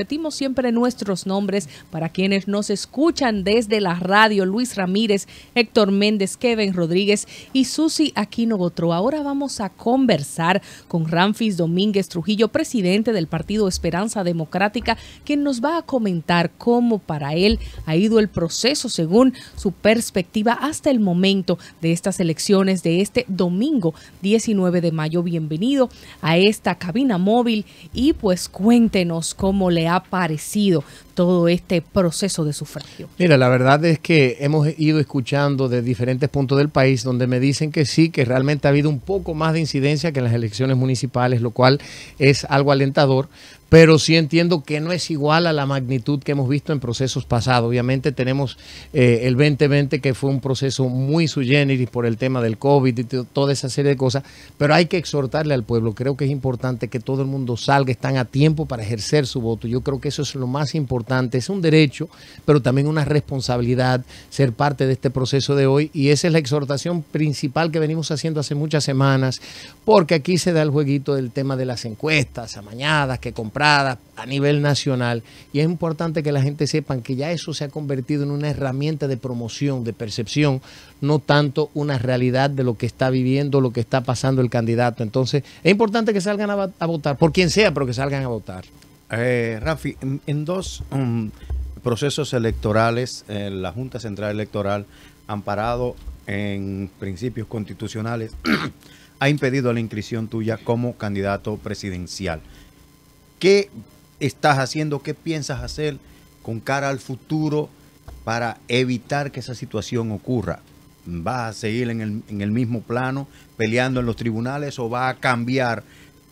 repetimos siempre nuestros nombres para quienes nos escuchan desde la radio, Luis Ramírez, Héctor Méndez, Kevin Rodríguez y Susi Aquino Gotro. Ahora vamos a conversar con Ramfis Domínguez Trujillo, presidente del Partido Esperanza Democrática, quien nos va a comentar cómo para él ha ido el proceso según su perspectiva hasta el momento de estas elecciones de este domingo 19 de mayo. Bienvenido a esta cabina móvil y pues cuéntenos cómo le ha parecido todo este proceso de sufragio? Mira, la verdad es que hemos ido escuchando de diferentes puntos del país donde me dicen que sí, que realmente ha habido un poco más de incidencia que en las elecciones municipales, lo cual es algo alentador, pero sí entiendo que no es igual a la magnitud que hemos visto en procesos pasados. Obviamente tenemos eh, el 2020 que fue un proceso muy sui generis por el tema del COVID y toda esa serie de cosas, pero hay que exhortarle al pueblo. Creo que es importante que todo el mundo salga, están a tiempo para ejercer su voto. Yo creo que eso es lo más importante. Es un derecho, pero también una responsabilidad ser parte de este proceso de hoy y esa es la exhortación principal que venimos haciendo hace muchas semanas, porque aquí se da el jueguito del tema de las encuestas amañadas que compramos a nivel nacional y es importante que la gente sepa que ya eso se ha convertido en una herramienta de promoción, de percepción, no tanto una realidad de lo que está viviendo, lo que está pasando el candidato. Entonces, es importante que salgan a, votar, por quien sea, pero que salgan a votar. Eh, Rafi, en, dos um, procesos electorales, eh, la Junta Central Electoral, amparado en principios constitucionales, ha impedido la inscripción tuya como candidato presidencial. ¿Qué estás haciendo? ¿Qué piensas hacer con cara al futuro para evitar que esa situación ocurra? ¿Vas a seguir en el, mismo plano, peleando en los tribunales o vas a cambiar,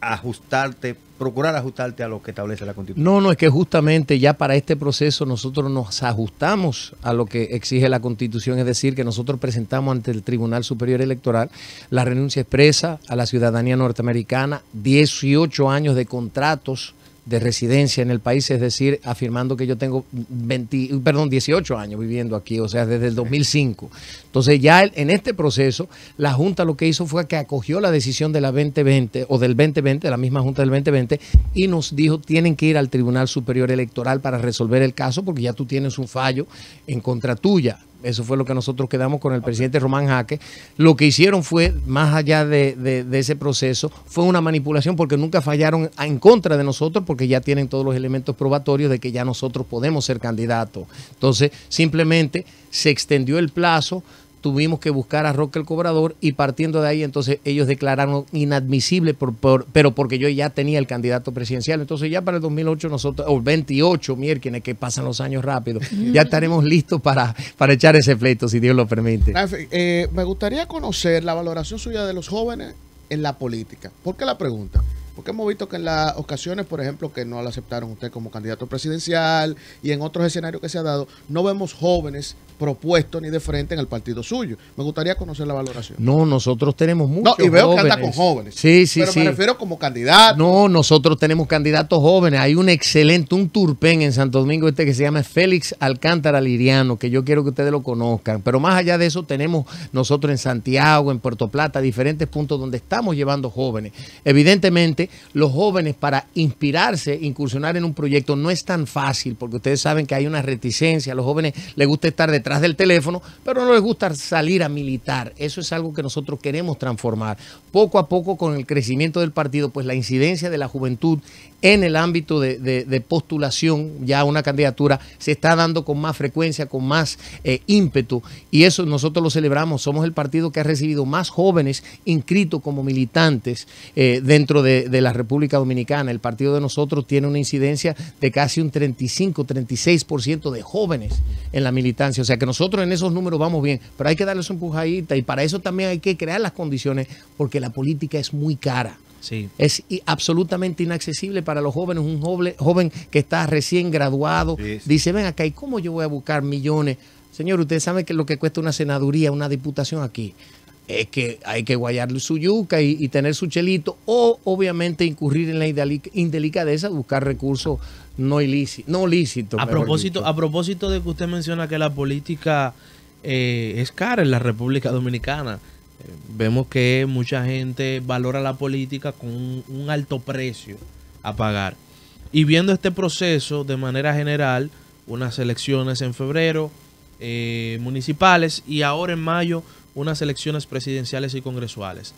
ajustarte procurar ajustarte a lo que establece la Constitución. No, no, es que justamente ya para este proceso nosotros nos ajustamos a lo que exige la Constitución, es decir, que nosotros presentamos ante el Tribunal Superior Electoral la renuncia expresa a la ciudadanía norteamericana, 18 años de contratos de residencia en el país, es decir, afirmando que yo tengo 20, perdón, 18 años viviendo aquí, o sea, desde el 2005. Entonces ya en este proceso, la Junta lo que hizo fue que acogió la decisión de la 2020 o del 2020, de la misma Junta del 2020, y nos dijo, tienen que ir al Tribunal Superior Electoral para resolver el caso porque ya tú tienes un fallo en contra tuya eso fue lo que nosotros quedamos con el presidente Román Jaque. Lo que hicieron fue, más allá de, ese proceso, fue una manipulación porque nunca fallaron en contra de nosotros porque ya tienen todos los elementos probatorios de que ya nosotros podemos ser candidatos. Entonces, simplemente se extendió el plazo, tuvimos que buscar a Roque el Cobrador y partiendo de ahí entonces ellos declararon inadmisible, por, por, pero porque yo ya tenía el candidato presidencial. Entonces ya para el 2008 nosotros, o el 28, miércoles, que pasan los años rápido, ya estaremos listos para, para echar ese pleito, si Dios lo permite. Eh, me gustaría conocer la valoración suya de los jóvenes en la política. ¿Por qué la pregunta? Porque hemos visto que en las ocasiones, por ejemplo, que no la aceptaron usted como candidato presidencial y en otros escenarios que se ha dado, no vemos jóvenes propuesto ni de frente en el partido suyo. Me gustaría conocer la valoración. No, nosotros tenemos muchos No, y veo que anda con jóvenes. Sí, sí, pero me refiero como candidato. No, nosotros tenemos candidatos jóvenes. Hay un excelente, un turpén en Santo Domingo este que se llama Félix Alcántara Liriano, que yo quiero que ustedes lo conozcan. Pero más allá de eso tenemos nosotros en Santiago, en Puerto Plata, diferentes puntos donde estamos llevando jóvenes. Evidentemente, los jóvenes para inspirarse, incursionar en un proyecto no es tan fácil, porque ustedes saben que hay una reticencia. A los jóvenes les gusta estar detrás del teléfono, pero no les gusta salir a militar. Eso es algo que nosotros queremos transformar. Poco a poco, con el crecimiento del partido, pues la incidencia de la juventud en el ámbito de, postulación ya una candidatura se está dando con más frecuencia, con más eh, ímpetu. Y eso nosotros lo celebramos. Somos el partido que ha recibido más jóvenes inscritos como militantes eh, dentro de, de la República Dominicana. El partido de nosotros tiene una incidencia de casi un 35, 36% de jóvenes en la militancia. O sea, que nosotros en esos números vamos bien, pero hay que darles un empujadita y para eso también hay que crear las condiciones porque la política es muy cara. Es absolutamente inaccesible para los jóvenes. Un joven, que está recién graduado dice, ven acá, ¿y cómo yo voy a buscar millones? Señor, usted sabe que lo que cuesta una senaduría, una diputación aquí, es que hay que guayar su yuca y, tener su chelito o obviamente incurrir en la indelicadeza buscar recursos no ilícito. a, propósito, a propósito de que usted menciona que la política eh, es cara en la República Dominicana, eh, vemos que mucha gente valora la política con un, alto precio a pagar. Y viendo este proceso de manera general, unas elecciones en febrero eh, municipales y ahora en mayo unas elecciones presidenciales y congresuales.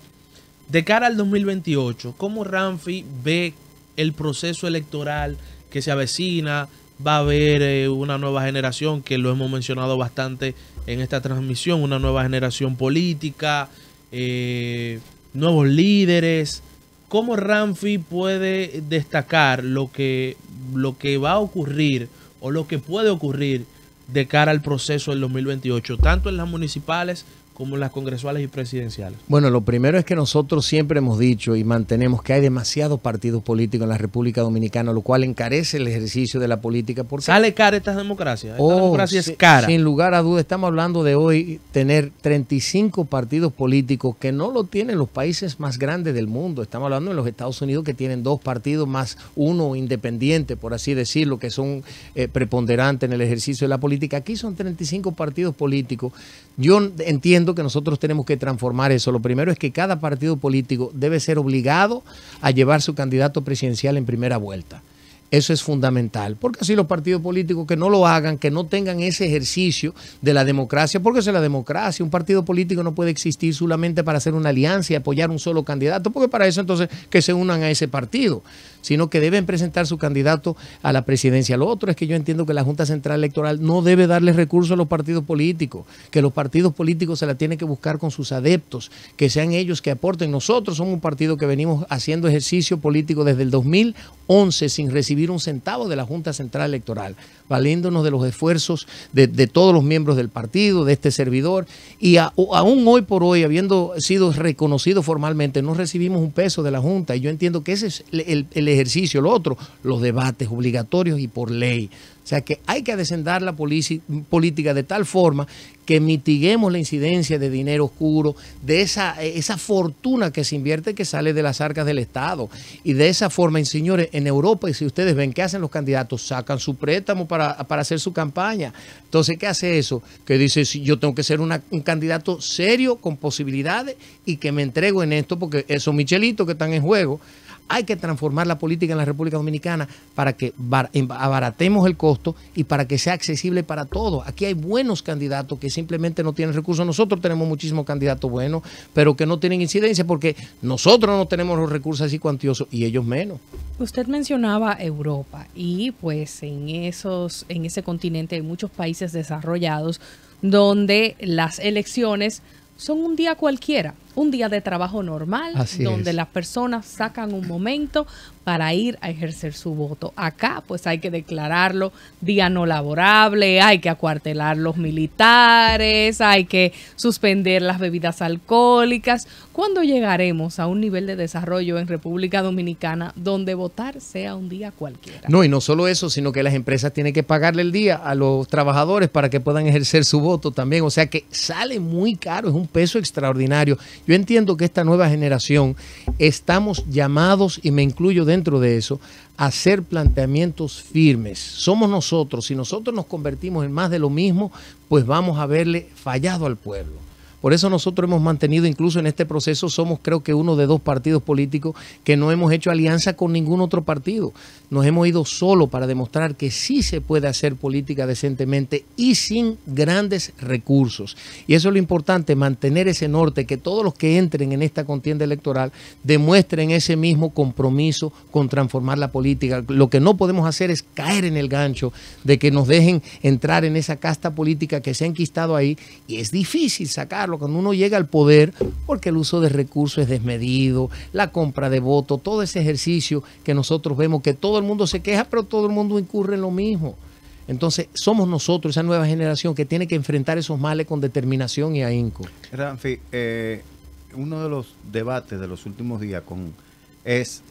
De cara al 2028, ¿cómo Ramfi ve el proceso electoral que se avecina, va a haber eh, una nueva generación que lo hemos mencionado bastante en esta transmisión, una nueva generación política, eh, nuevos líderes. ¿Cómo Ramfi puede destacar lo que, lo que va a ocurrir o lo que puede ocurrir de cara al proceso del 2028, tanto en las municipales como las congresuales y presidenciales? Bueno, lo primero es que nosotros siempre hemos dicho y mantenemos que hay demasiados partidos políticos en la República Dominicana, lo cual encarece el ejercicio de la política. Porque... Sale cara esta democracia. Esta oh, democracia es cara. Sin lugar a duda, estamos hablando de hoy tener 35 partidos políticos que no lo tienen los países más grandes del mundo. Estamos hablando en los Estados Unidos que tienen dos partidos más uno independiente, por así decirlo, que son eh, preponderantes en el ejercicio de la política. Aquí son 35 partidos políticos. Yo entiendo que nosotros tenemos que transformar eso. Lo primero es que cada partido político debe ser obligado a llevar su candidato presidencial en primera vuelta. Eso es fundamental, porque así los partidos políticos que no lo hagan, que no tengan ese ejercicio de la democracia, porque es la democracia, un partido político no puede existir solamente para hacer una alianza y apoyar un solo candidato, porque para eso entonces que se unan a ese partido, sino que deben presentar su candidato a la presidencia. Lo otro es que yo entiendo que la Junta Central Electoral no debe darle recursos a los partidos políticos, que los partidos políticos se la tienen que buscar con sus adeptos, que sean ellos que aporten. Nosotros somos un partido que venimos haciendo ejercicio político desde el 2011 sin recibir un centavo de la Junta Central Electoral, valiéndonos de los esfuerzos de, todos los miembros del partido, de este servidor, y aún hoy por hoy, habiendo sido reconocido formalmente, no recibimos un peso de la Junta, y yo entiendo que ese es el, el ejercicio, lo otro, los debates obligatorios y por ley o sea que hay que descendar la política de tal forma que mitiguemos la incidencia de dinero oscuro, de esa, esa fortuna que se invierte que sale de las arcas del Estado. Y de esa forma, señores, en Europa, y si ustedes ven qué hacen los candidatos, sacan su préstamo para, hacer su campaña. Entonces, ¿qué hace eso? Que dice, si yo tengo que ser un candidato serio, con posibilidades, y que me entrego en esto, porque esos michelitos que están en juego hay que transformar la política en la República Dominicana para que em, abaratemos el costo y para que sea accesible para todos. Aquí hay buenos candidatos que simplemente no tienen recursos. Nosotros tenemos muchísimos candidatos buenos, pero que no tienen incidencia porque nosotros no tenemos los recursos así cuantiosos y ellos menos. Usted mencionaba Europa y pues en esos en ese continente hay muchos países desarrollados donde las elecciones son un día cualquiera un día de trabajo normal, donde las personas sacan un momento para ir a ejercer su voto. Acá, pues hay que declararlo día no laborable, hay que acuartelar los militares, hay que suspender las bebidas alcohólicas. ¿Cuándo llegaremos a un nivel de desarrollo en República Dominicana donde votar sea un día cualquiera? No, y no solo eso, sino que las empresas tienen que pagarle el día a los trabajadores para que puedan ejercer su voto también. O sea que sale muy caro, es un peso extraordinario. Yo entiendo que esta nueva generación estamos llamados, y me incluyo dentro de eso, a hacer planteamientos firmes. Somos nosotros, si nosotros nos convertimos en más de lo mismo, pues vamos a verle fallado al pueblo. Por eso nosotros hemos mantenido, incluso en este proceso, somos creo que uno de dos partidos políticos que no hemos hecho alianza con ningún otro partido. Nos hemos ido solo para demostrar que sí se puede hacer política decentemente y sin grandes recursos. Y eso es lo importante, mantener ese norte, que todos los que entren en esta contienda electoral demuestren ese mismo compromiso con transformar la política. Lo que no podemos hacer es caer en el gancho de que nos dejen entrar en esa casta política que se ha enquistado ahí y es difícil sacar cuando uno llega al poder, porque el uso de recursos es desmedido, la compra de votos, todo ese ejercicio que nosotros vemos que todo el mundo se queja, pero todo el mundo incurre en lo mismo. Entonces, somos nosotros, esa nueva generación, que tiene que enfrentar esos males con determinación y ahínco. Ramfi, eh, uno de los debates de los últimos días con, es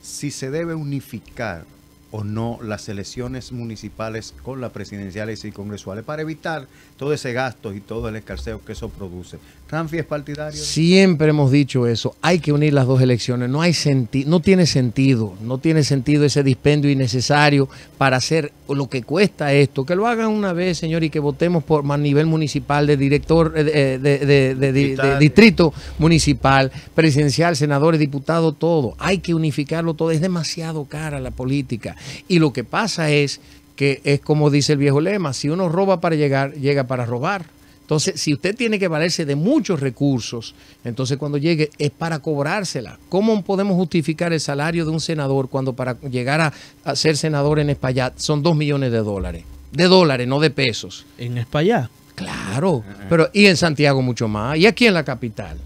si se debe unificar o no las elecciones municipales con las presidenciales y congresuales para evitar todo ese gasto y todo el escarceo que eso produce. ¿Ranfi es partidario? Siempre hemos dicho eso, hay que unir las dos elecciones, no, hay senti no tiene sentido, no tiene sentido ese dispendio innecesario para hacer lo que cuesta esto, que lo hagan una vez, señor, y que votemos por más nivel municipal de director eh, eh, de, de distrito municipal, presidencial, senadores, diputado, todo. Hay que unificarlo todo, es demasiado cara la política. Y lo que pasa es que es como dice el viejo lema, si uno roba para llegar, llega para robar. Entonces, si usted tiene que valerse de muchos recursos, entonces cuando llegue es para cobrársela. ¿Cómo podemos justificar el salario de un senador cuando para llegar a, ser senador en España son dos millones de dólares? De dólares, no de pesos. ¿En España? Claro, pero y en Santiago mucho más, y aquí en la capital.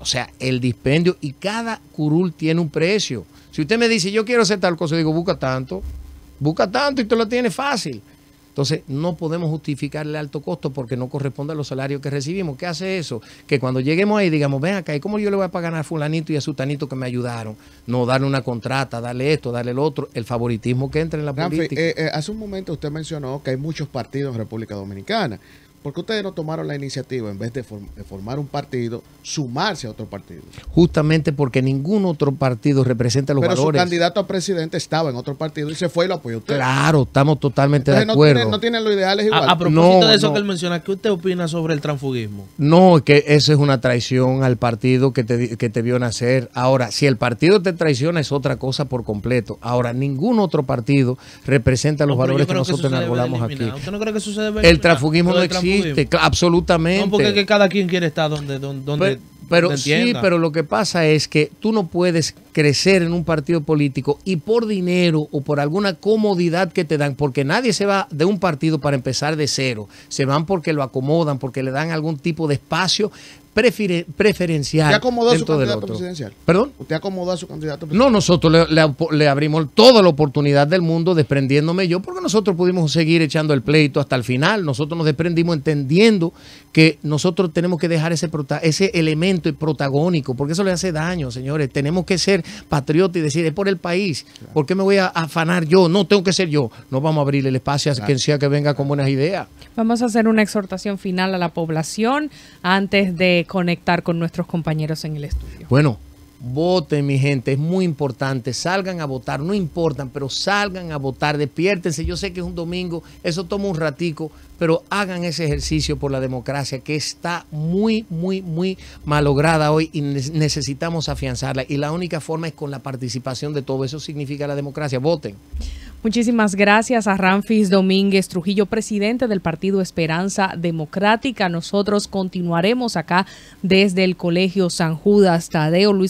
O sea, el dispendio y cada curul tiene un precio. Si usted me dice, yo quiero hacer tal cosa, digo, busca tanto, busca tanto y tú lo tienes fácil. Entonces, no podemos justificar el alto costo porque no corresponde a los salarios que recibimos. ¿Qué hace eso? Que cuando lleguemos ahí digamos, ven acá, ¿y cómo yo le voy a pagar a fulanito y a sutanito que me ayudaron? No, darle una contrata, darle esto, darle el otro, el favoritismo que entra en la política. Eh, eh, hace un momento usted mencionó que hay muchos partidos en República Dominicana. Porque ustedes no tomaron la iniciativa en vez de, formar un partido, sumarse a otro partido? Justamente porque ningún otro partido representa los valores. Pero su candidato a presidente estaba en otro partido y se fue y lo apoyó usted. Claro, estamos totalmente de acuerdo. No no los ideales igual. A, propósito de eso que él menciona, ¿qué usted opina sobre el transfugismo? No, que eso es una traición al partido que te, que vio nacer. Ahora, si el partido te traiciona es otra cosa por completo. Ahora, ningún otro partido representa los valores que nosotros enarbolamos aquí. no cree que sucede El transfugismo no existe absolutamente. porque cada quien quiere estar donde, donde, pero, sí, pero lo que pasa es que tú no puedes crecer en un partido político y por dinero o por alguna comodidad que te dan, porque nadie se va de un partido para empezar de cero, se van porque lo acomodan, porque le dan algún tipo de espacio preferencial. ¿Usted acomodó su candidato presidencial? ¿Perdón? ¿Usted acomodó a su candidato presidencial? No, nosotros le, abrimos toda la oportunidad del mundo desprendiéndome yo, porque nosotros pudimos seguir echando el pleito hasta el final. Nosotros nos desprendimos entendiendo que nosotros tenemos que dejar ese, ese elemento protagónico, porque eso le hace daño, señores. Tenemos que ser patriotas y decir, es por el país. ¿Por qué me voy a afanar yo? No, tengo que ser yo. No vamos a abrir el espacio a quien sea que venga con buenas ideas. Vamos a hacer una exhortación final a la población antes de conectar con nuestros compañeros en el estudio. Bueno, voten mi gente, es muy importante, salgan a votar, no importan, pero salgan a votar, despiértense, yo sé que es un domingo, eso toma un ratico, pero hagan ese ejercicio por la democracia que está muy, muy, muy malograda hoy y necesitamos afianzarla y la única forma es con la participación de todos, eso significa la democracia, voten. Muchísimas gracias a Ramfis Domínguez Trujillo, presidente del Partido Esperanza Democrática. Nosotros continuaremos acá desde el Colegio San Judas Tadeo Luis.